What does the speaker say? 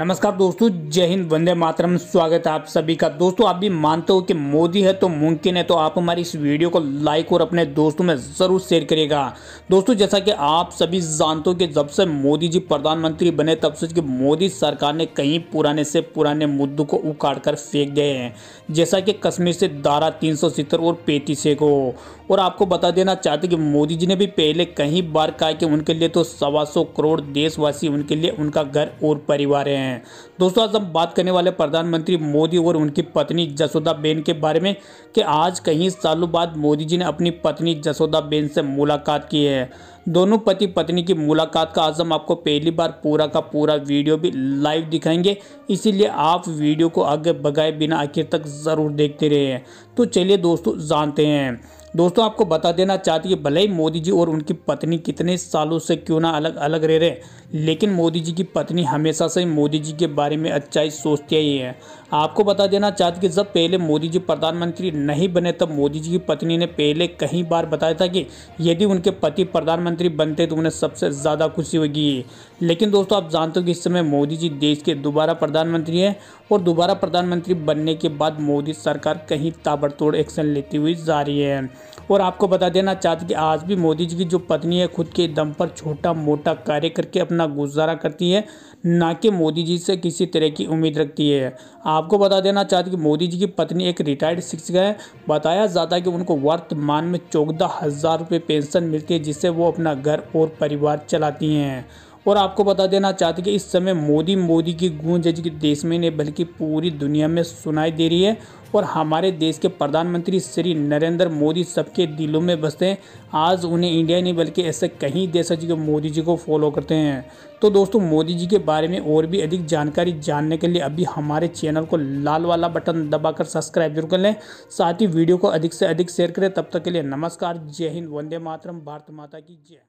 नमस्कार दोस्तों जय हिंद वंदे मातरम स्वागत है आप सभी का दोस्तों आप भी मानते हो कि मोदी है तो मुमकिन है तो आप हमारी इस वीडियो को लाइक और अपने दोस्तों में ज़रूर शेयर करिएगा दोस्तों जैसा कि आप सभी जानते हो कि जब से मोदी जी प्रधानमंत्री बने तब से कि मोदी सरकार ने कई पुराने से पुराने मुद्दों को उखाड़ कर फेंक दिए हैं जैसा कि कश्मीर से धारा तीन और पैंतीस को और आपको बता देना चाहते कि मोदी जी ने भी पहले कई बार कहा कि उनके लिए तो सवा सौ करोड़ देशवासी उनके लिए उनका घर और परिवार हैं दोस्तों आज हम बात करने वाले प्रधानमंत्री मोदी और उनकी पत्नी जसोदा बेन के बारे में कि आज कई सालों बाद मोदी जी ने अपनी पत्नी जसोदा बेन से मुलाकात की है दोनों पति पत्नी की मुलाकात का आज हम आपको पहली बार पूरा का पूरा वीडियो भी लाइव दिखाएंगे इसीलिए आप वीडियो को आगे बगाए बिना आखिर तक ज़रूर देखते रहे तो चलिए दोस्तों जानते हैं दोस्तों आपको बता देना चाहती है भले ही मोदी जी और उनकी पत्नी कितने सालों से क्यों ना अलग अलग रह रहे लेकिन मोदी जी की पत्नी हमेशा से मोदी जी के बारे में अच्छाई सोचती ही है आपको बता देना चाहती कि जब पहले मोदी जी प्रधानमंत्री नहीं बने तब मोदी जी की पत्नी ने पहले कई बार बताया था कि यदि उनके पति प्रधानमंत्री बनते तो उन्हें सबसे ज़्यादा खुशी होगी लेकिन दोस्तों आप जानते हो कि इस समय मोदी जी देश के दोबारा प्रधानमंत्री हैं और दोबारा प्रधानमंत्री बनने के बाद मोदी सरकार कहीं ताबड़तोड़ एक्शन लेती हुई जा रही है और आपको बता देना चाहते कि आज भी मोदी जी की जो पत्नी है खुद के दम पर छोटा मोटा कार्य करके अपना गुजारा करती है ना कि मोदी जी से किसी तरह की उम्मीद रखती है आपको बता देना चाहते कि मोदी जी की पत्नी एक रिटायर्ड शिक्षिका है बताया जाता है कि उनको वर्तमान में चौदह हज़ार रुपये पेंशन मिलती है जिससे वो अपना घर और परिवार चलाती हैं और आपको बता देना चाहते कि इस समय मोदी मोदी की गूंज है जो देश में नहीं बल्कि पूरी दुनिया में सुनाई दे रही है और हमारे देश के प्रधानमंत्री श्री नरेंद्र मोदी सबके दिलों में बसते हैं आज उन्हें इंडिया नहीं बल्कि ऐसे कहीं देश है जो मोदी जी को फॉलो करते हैं तो दोस्तों मोदी जी के बारे में और भी अधिक जानकारी जानने के लिए अभी हमारे चैनल को लाल वाला बटन दबाकर सब्सक्राइब जरूर कर लें साथ ही वीडियो को अधिक से अधिक शेयर करें तब तक के लिए नमस्कार जय हिंद वंदे मातरम भारत माता की जय